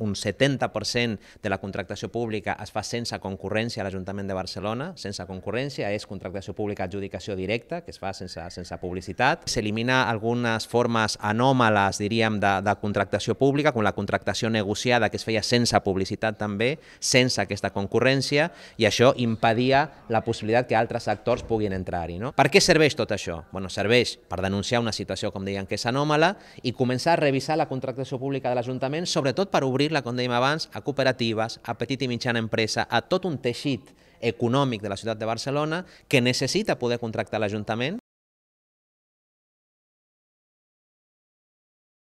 un 70% de la contractació pública es fa sense concurrència a l'Ajuntament de Barcelona. Sense concurrència és contractació pública adjudicació directa, que es fa sense, sense publicitat. S'elimina algunes formes anòmales, diríem, de, de contractació pública, com la contractació negociada, que es feia sense publicitat també, sense aquesta concurrència, i això impedia la possibilitat que altres actors puguin entrar-hi. No? Per què serveix tot això? Bueno, serveix per denunciar una situació, com deien, que és anòmala i començar a revisar la contractació pública de l'Ajuntament, sobretot per obrir dir la com dèiem abans, a cooperatives, a petita i mitjana empresa, a tot un teixit econòmic de la ciutat de Barcelona que necessita poder contractar l'Ajuntament